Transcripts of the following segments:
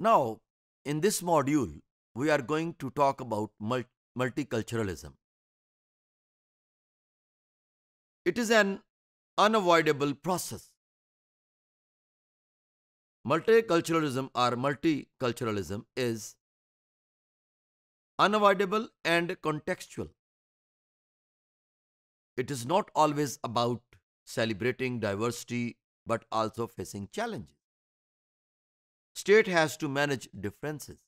Now, in this module, we are going to talk about multiculturalism. It is an unavoidable process. Multiculturalism or multiculturalism is unavoidable and contextual. It is not always about celebrating diversity but also facing challenges. State has to manage differences.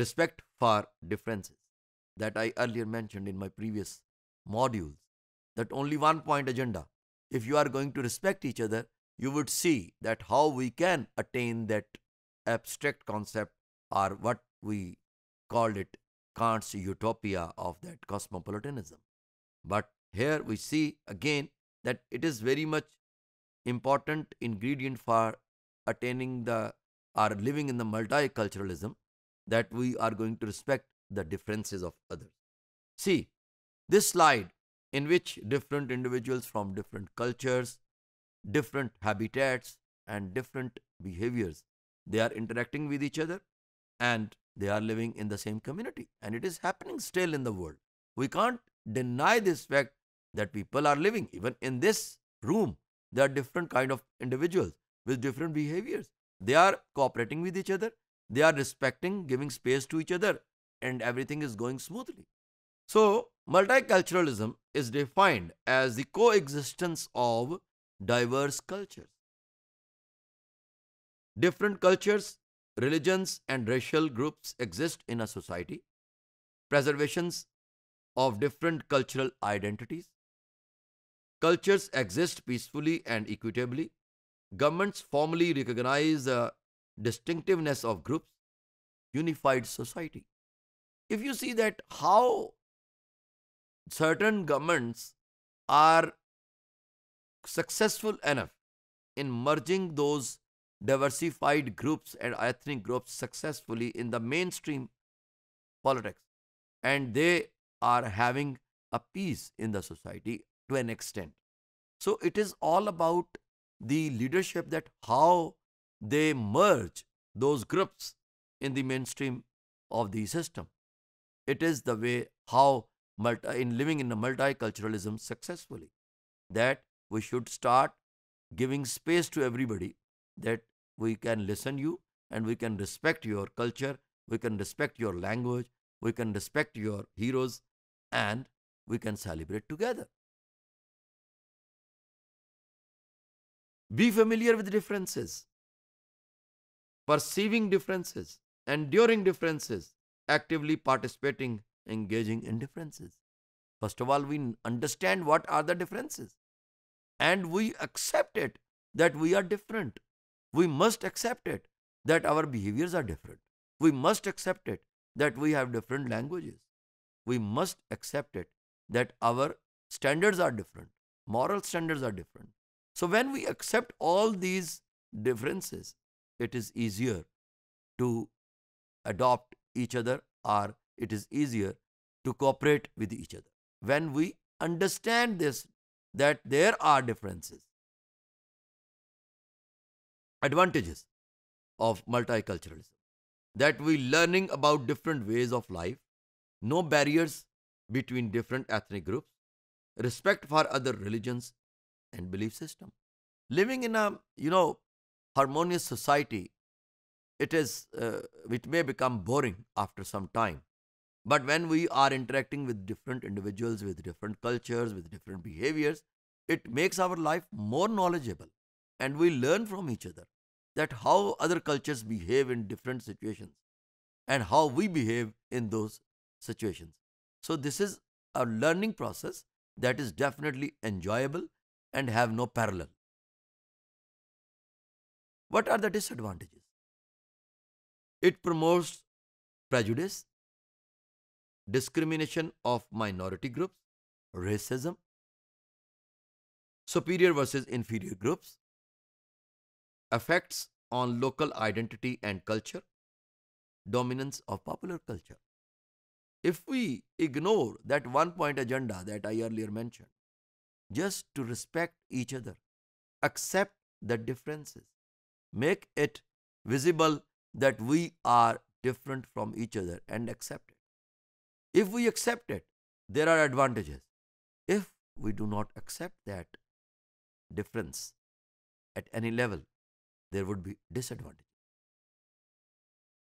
Respect for differences that I earlier mentioned in my previous modules. That only one point agenda. If you are going to respect each other, you would see that how we can attain that abstract concept or what we called it Kant's utopia of that cosmopolitanism. But here we see again that it is very much important ingredient for attaining the or living in the multiculturalism that we are going to respect the differences of others. See, this slide in which different individuals from different cultures, different habitats and different behaviors, they are interacting with each other and they are living in the same community and it is happening still in the world. We can't deny this fact that people are living even in this room there are different kind of individuals with different behaviors. They are cooperating with each other, they are respecting, giving space to each other, and everything is going smoothly. So, multiculturalism is defined as the coexistence of diverse cultures. Different cultures, religions, and racial groups exist in a society. Preservations of different cultural identities. Cultures exist peacefully and equitably. Governments formally recognize the distinctiveness of groups, unified society. If you see that how certain governments are successful enough in merging those diversified groups and ethnic groups successfully in the mainstream politics and they are having a peace in the society to an extent so it is all about the leadership that how they merge those groups in the mainstream of the system. It is the way how multi, in living in a multiculturalism successfully that we should start giving space to everybody that we can listen you and we can respect your culture, we can respect your language, we can respect your heroes and we can celebrate together. Be familiar with differences, perceiving differences, enduring differences, actively participating, engaging in differences. First of all, we understand what are the differences and we accept it that we are different. We must accept it that our behaviors are different. We must accept it that we have different languages. We must accept it that our standards are different, moral standards are different, so when we accept all these differences, it is easier to adopt each other or it is easier to cooperate with each other. When we understand this, that there are differences. Advantages of multiculturalism that we learning about different ways of life, no barriers between different ethnic groups, respect for other religions, and belief system. Living in a, you know, harmonious society, it is, uh, it may become boring after some time. But when we are interacting with different individuals, with different cultures, with different behaviors, it makes our life more knowledgeable and we learn from each other that how other cultures behave in different situations and how we behave in those situations. So this is a learning process that is definitely enjoyable and have no parallel. What are the disadvantages? It promotes prejudice, discrimination of minority groups, racism, superior versus inferior groups, effects on local identity and culture, dominance of popular culture. If we ignore that one point agenda that I earlier mentioned, just to respect each other, accept the differences, make it visible that we are different from each other and accept it. If we accept it, there are advantages. If we do not accept that difference at any level, there would be disadvantages.